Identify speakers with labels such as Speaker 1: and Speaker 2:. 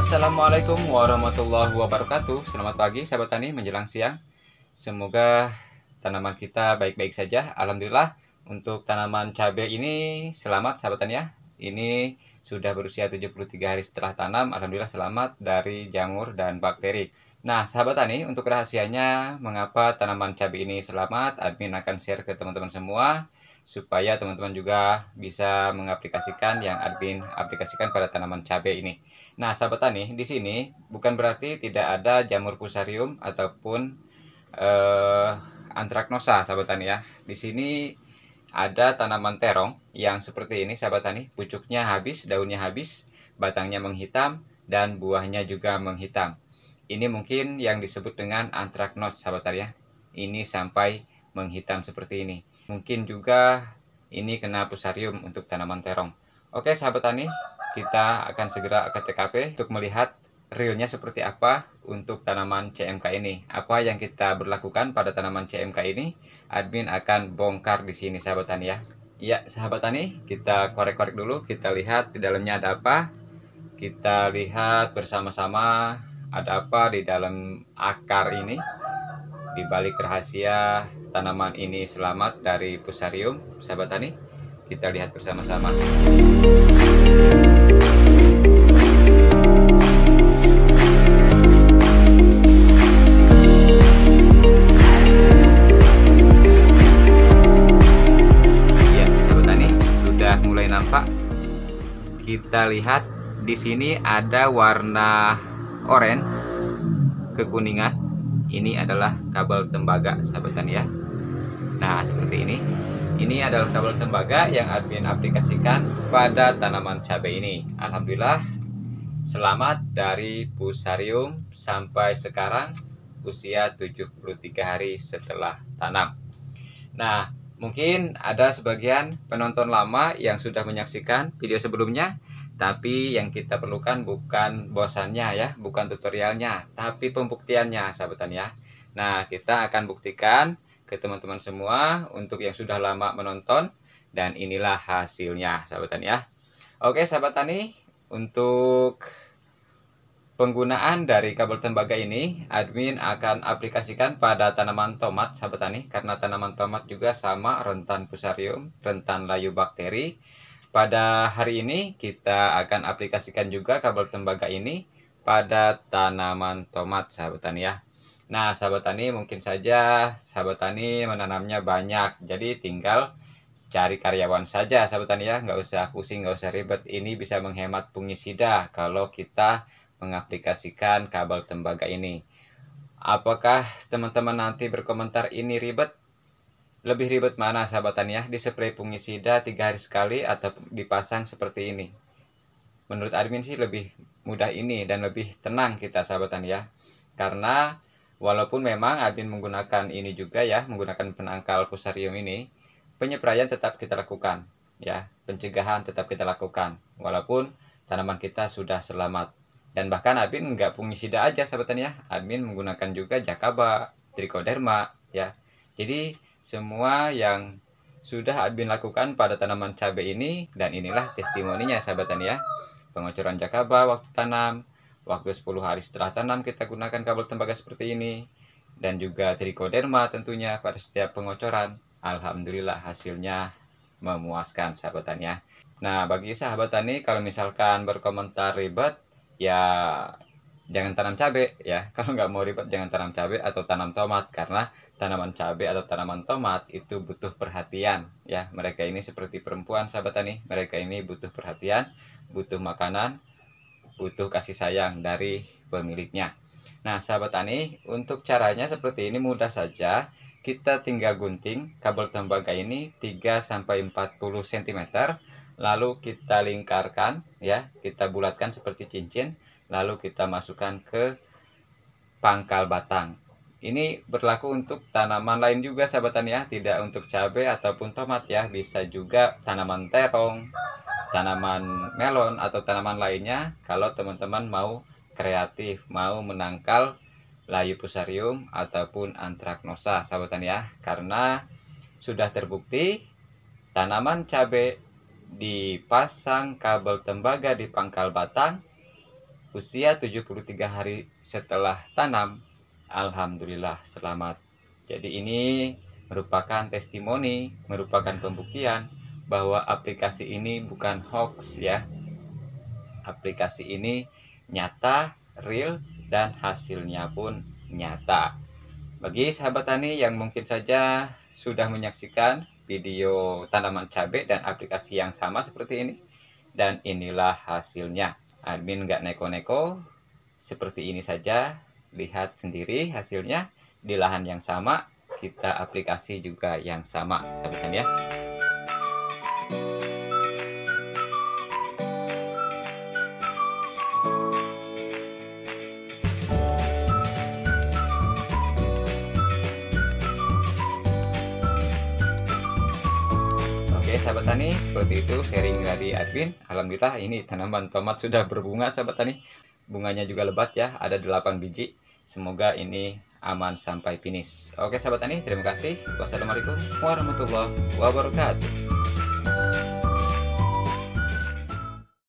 Speaker 1: Assalamualaikum warahmatullahi wabarakatuh Selamat pagi sahabat tani menjelang siang Semoga tanaman kita baik-baik saja Alhamdulillah untuk tanaman cabai ini selamat sahabat tani ya Ini sudah berusia 73 hari setelah tanam Alhamdulillah selamat dari jamur dan bakteri Nah sahabat tani untuk rahasianya mengapa tanaman cabai ini selamat Admin akan share ke teman-teman semua supaya teman-teman juga bisa mengaplikasikan yang admin aplikasikan pada tanaman cabai ini. Nah, sahabat tani, di sini bukan berarti tidak ada jamur fusarium ataupun eh, antraknosa, sahabat tani ya. Di sini ada tanaman terong yang seperti ini, sahabat tani, pucuknya habis, daunnya habis, batangnya menghitam dan buahnya juga menghitam. Ini mungkin yang disebut dengan antraknos, sahabat tani ya. Ini sampai menghitam seperti ini mungkin juga ini kena pusarium untuk tanaman terong oke sahabat tani kita akan segera ke TKP untuk melihat realnya seperti apa untuk tanaman CMK ini. Apa yang kita berlakukan pada tanaman CMK ini, admin akan bongkar di sini sahabat tani ya. Ya, sahabat tani, kita korek-korek dulu, kita lihat di dalamnya ada apa. Kita lihat bersama-sama ada apa di dalam akar ini. Di balik rahasia tanaman ini selamat dari pusarium sahabat tani kita lihat bersama-sama ya sahabat tani sudah mulai nampak kita lihat di sini ada warna orange kekuningan ini adalah kabel tembaga sahabat tani ya nah seperti ini ini adalah kabel tembaga yang admin aplikasikan pada tanaman cabai ini Alhamdulillah selamat dari pusarium sampai sekarang usia 73 hari setelah tanam nah mungkin ada sebagian penonton lama yang sudah menyaksikan video sebelumnya tapi yang kita perlukan bukan bosannya ya, bukan tutorialnya, tapi pembuktiannya, sahabat ya. Nah, kita akan buktikan ke teman-teman semua untuk yang sudah lama menonton dan inilah hasilnya, sahabat ya. Oke, sahabat tani, untuk penggunaan dari kabel tembaga ini, admin akan aplikasikan pada tanaman tomat, sahabat tani, karena tanaman tomat juga sama rentan pusarium, rentan layu bakteri pada hari ini kita akan aplikasikan juga kabel tembaga ini pada tanaman tomat sahabat tani ya. Nah sahabat tani mungkin saja sahabat tani menanamnya banyak jadi tinggal cari karyawan saja sahabat tani ya nggak usah pusing nggak usah ribet ini bisa menghemat fungisida kalau kita mengaplikasikan kabel tembaga ini. Apakah teman-teman nanti berkomentar ini ribet? Lebih ribet mana sahabatannya ya disprei fungisida tiga hari sekali atau dipasang seperti ini? Menurut admin sih lebih mudah ini dan lebih tenang kita sahabatannya ya. Karena walaupun memang admin menggunakan ini juga ya, menggunakan penangkal fusarium ini, penyeprayan tetap kita lakukan ya, pencegahan tetap kita lakukan walaupun tanaman kita sudah selamat. Dan bahkan admin nggak fungisida aja sahabatannya ya, admin menggunakan juga jakaba, trichoderma ya. Jadi semua yang sudah admin lakukan pada tanaman cabai ini dan inilah testimoninya sahabat tani ya. Pengocoran jakaba waktu tanam, waktu 10 hari setelah tanam kita gunakan kabel tembaga seperti ini dan juga trichoderma tentunya pada setiap pengocoran. Alhamdulillah hasilnya memuaskan sahabat tani ya. Nah, bagi sahabat tani kalau misalkan berkomentar ribet ya jangan tanam cabe ya kalau nggak mau ribet jangan tanam cabe atau tanam tomat karena tanaman cabe atau tanaman tomat itu butuh perhatian ya mereka ini seperti perempuan sahabat tani mereka ini butuh perhatian butuh makanan butuh kasih sayang dari pemiliknya nah sahabat tani untuk caranya seperti ini mudah saja kita tinggal gunting kabel tembaga ini 3 sampai 40 cm lalu kita lingkarkan ya kita bulatkan seperti cincin lalu kita masukkan ke pangkal batang. Ini berlaku untuk tanaman lain juga sahabat tani ya, tidak untuk cabai ataupun tomat ya, bisa juga tanaman terong, tanaman melon atau tanaman lainnya kalau teman-teman mau kreatif, mau menangkal layu pusarium ataupun antraknosa sahabat tani ya, karena sudah terbukti tanaman cabai dipasang kabel tembaga di pangkal batang usia 73 hari setelah tanam Alhamdulillah selamat jadi ini merupakan testimoni merupakan pembuktian bahwa aplikasi ini bukan hoax ya aplikasi ini nyata real dan hasilnya pun nyata bagi sahabat tani yang mungkin saja sudah menyaksikan video tanaman cabai dan aplikasi yang sama seperti ini dan inilah hasilnya admin nggak neko-neko seperti ini saja lihat sendiri hasilnya di lahan yang sama kita aplikasi juga yang sama sampaikan ya sahabat tani, seperti itu sharing dari Advin. Alhamdulillah ini tanaman tomat sudah berbunga sahabat tani. Bunganya juga lebat ya, ada 8 biji. Semoga ini aman sampai finish. Oke sahabat tani, terima kasih. Wassalamualaikum warahmatullahi wabarakatuh.